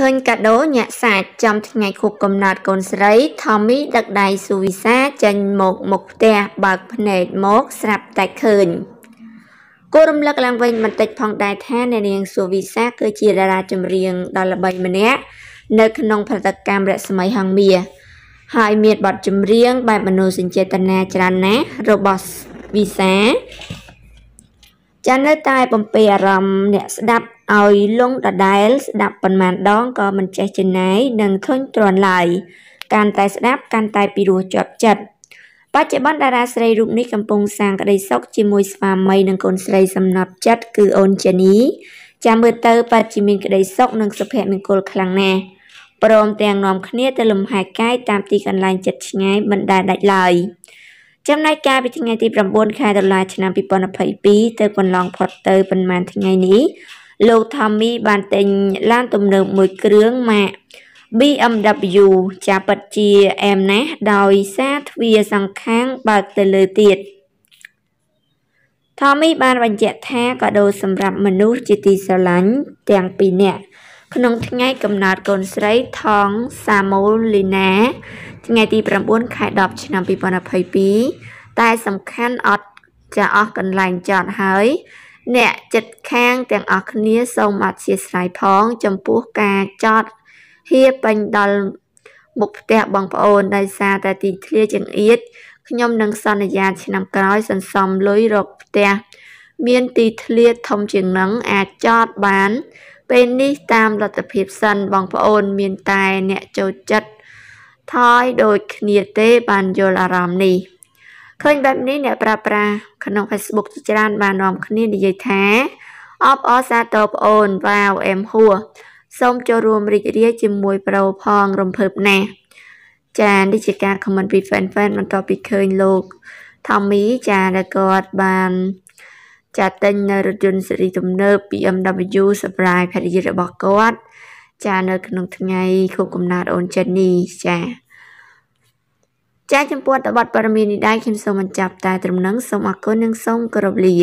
ឃើញកាដូញាក់សាច់ចំថ្ងៃខួបកំណត់កូនស្រីថមមីដឹកដៃស៊ូវីសាចេញមកមុខផ្ទះបើកភ្នែកមកស្រាប់តែឃើញគួររំលឹកឡើងវិញបន្តិចផងដែរថាអ្នកនាងស៊ូវីសា គឺជាតារាចម្រៀងដ៏ល្បីម្នាក់នៅក្នុងផលិតកម្មរស្មីហង្មាហើយមានបទចម្រៀង បែបមនោសញ្ចេតនាច្រើនណាស់របស់វីសាចានៅតែបំពេអារម្មណ៍អ្នកស្ដាប់ឲ្យលងដដែលស្ដាប់ប៉ុន្មានដងក៏មិនចេះចិនណៃនិងធុញទ្រាន់ឡើយកាន់តែស្ដាប់កាន់តែពីរោះជាប់ចិត្តបច្ចុប្បន្នតារាស្រីរូបនេះកំពុងសាងក្តីសុខជាមួយស្វាមី និងកូនស្រីសំណប់ចិត្តគឺអូនជានីចាំមើលទៅប៉ាត់ជាមានក្តីសុខនិងសុភមង្គលខ្លាំងណាស់ព្រមទាំងនាំគ្នាទៅលំហែកាយតាមទីកន្លែងចិត្តឆ្ងាយមិនដែលដាច់ឡើយ។ចំណែកកាលពីថ្ងៃទី9ខែតុលាឆ្នាំ2022ទៅកន្លងផុតទៅប្រហែលថ្ងៃនេះលោក Tommy បានទិញឡានទំនើបមួយគ្រឿងម៉ាក BMW ចាប់ពិតជាអែមណាស់ដោយសារទ្វារសង្ខាងបើកទៅលើទៀតថូមីបានបញ្ជាក់ថាកាដូសម្រាប់មនុស្សជាទីស្រឡាញ់ ទាំងពីរនាក់ក្នុងថ្ងៃកំណើតកូនស្រីថងសាមូលលីណាថ្ងៃទី9ខែ10ឆ្នាំ2022តែសំខាន់អត់ចាអស់កន្លែងចតហើយអ្នកចិត្តខាងទាំងអស់គ្នាសូមអធិស្ឋានផង ចំពោះការចតហៀពេញដល់មុខផ្ទះបងប្អូនដោយសារតែទីធ្លាចង្អៀតខ្ញុំនឹងសន្យាឆ្នាំក្រោយសន្សំលុយរកផ្ទះមានទីធ្លាធំជាងនឹងអាចចតបាន ពេលនេះតាមលទ្ធភាពសិនបងប្អូន មានតែអ្នកចូលចិត្តថយដូចគ្នាទេបានយល់អារម្មណ៍នេះឃើញបែបនេះអ្នកប្រើប្រាស់ក្នុង Facebook ជាច្រើនបាននាំគ្នានិយាយថាអបអរសាទរប្អូនវ៉ាវអឹមហួរសូមចូលរួមរីករាយជាមួយប្រូផងរំភើបណាស់ចានេះជាការខមមិនពី fan fan បន្ទាប់ពីឃើញលោក Tommy ចាដែលគាត់បានចាទិញនៅរថយន្តស៊េរីទំនើប BMW Surprise ភរិយារបស់គាត់ចានៅក្នុងថ្ងៃខួបកំណើតអូនចិននេះចាចាចំពោះតបតព័ត៌មាននេះដែរខ្ញុំសូមបញ្ចប់តែត្រឹមនឹងសូមអរគុណនិងសូមគោរពលា